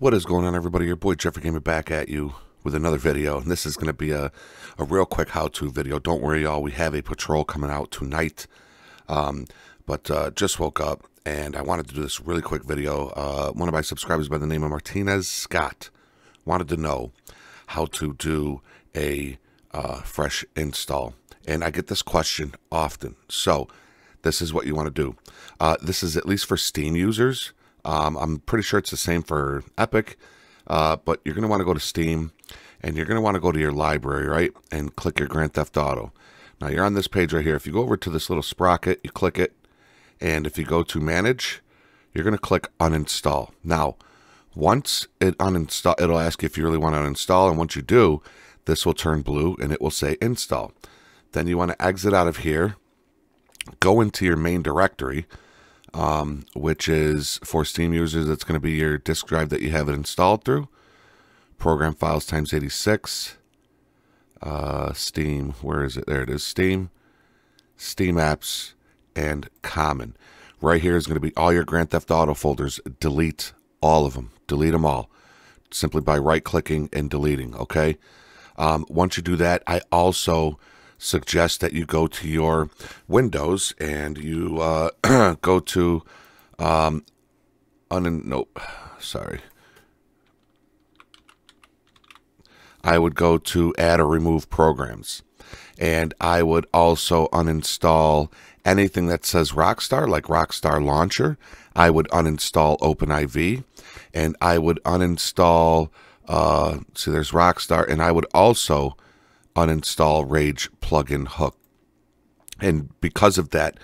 What is going on, everybody? Your boy Jeffrey came back at you with another video. And this is going to be a, a real quick how-to video. Don't worry, y'all. We have a patrol coming out tonight. Um, but uh, just woke up, and I wanted to do this really quick video. Uh, one of my subscribers by the name of Martinez Scott wanted to know how to do a uh, fresh install. And I get this question often. So this is what you want to do. Uh, this is at least for Steam users um, I'm pretty sure it's the same for Epic, uh, but you're going to want to go to Steam and you're going to want to go to your library, right? And click your Grand Theft Auto. Now you're on this page right here. If you go over to this little sprocket, you click it. And if you go to manage, you're going to click uninstall. Now, once it uninstall, it'll ask you if you really want to uninstall. And once you do, this will turn blue and it will say install. Then you want to exit out of here, go into your main directory, um, which is for Steam users, it's going to be your disk drive that you have it installed through. Program files times 86. Uh, Steam, where is it? There it is. Steam, Steam apps, and Common. Right here is going to be all your Grand Theft Auto folders. Delete all of them. Delete them all. Simply by right clicking and deleting, okay? Um, once you do that, I also suggest that you go to your Windows and you uh, go to um, un nope, sorry. I would go to add or remove programs. And I would also uninstall anything that says Rockstar, like Rockstar Launcher. I would uninstall OpenIV. And I would uninstall, uh, see, there's Rockstar. And I would also uninstall Rage plugin hook. And because of that,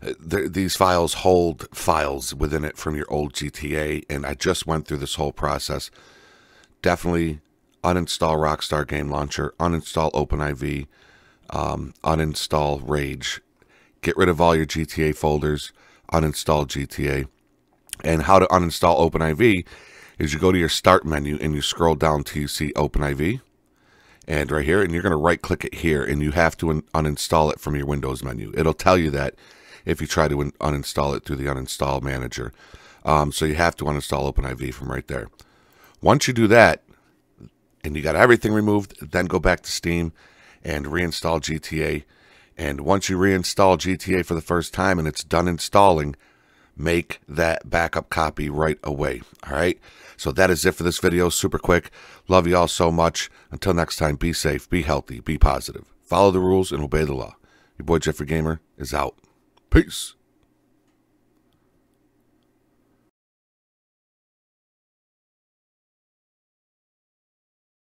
th- these files hold files within it from your old GTA. And I just went through this whole process. Definitely uninstall Rockstar Game Launcher, uninstall OpenIV, um, uninstall Rage, get rid of all your GTA folders, uninstall GTA. And how to uninstall OpenIV is you go to your start menu and you scroll down till you see OpenIV and right here, and you're going to right click it here, and you have to un uninstall it from your Windows menu. It'll tell you that if you try to uninstall it through the uninstall manager. Um, so you have to uninstall OpenIV from right there. Once you do that, and you got everything removed, then go back to Steam and reinstall GTA. And once you reinstall GTA for the first time and it's done installing, make that backup copy right away. All right. So that is it for this video. Super quick. Love you all so much. Until next time, be safe, be healthy, be positive. Follow the rules and obey the law. Your boy Jeffrey Gamer is out. Peace.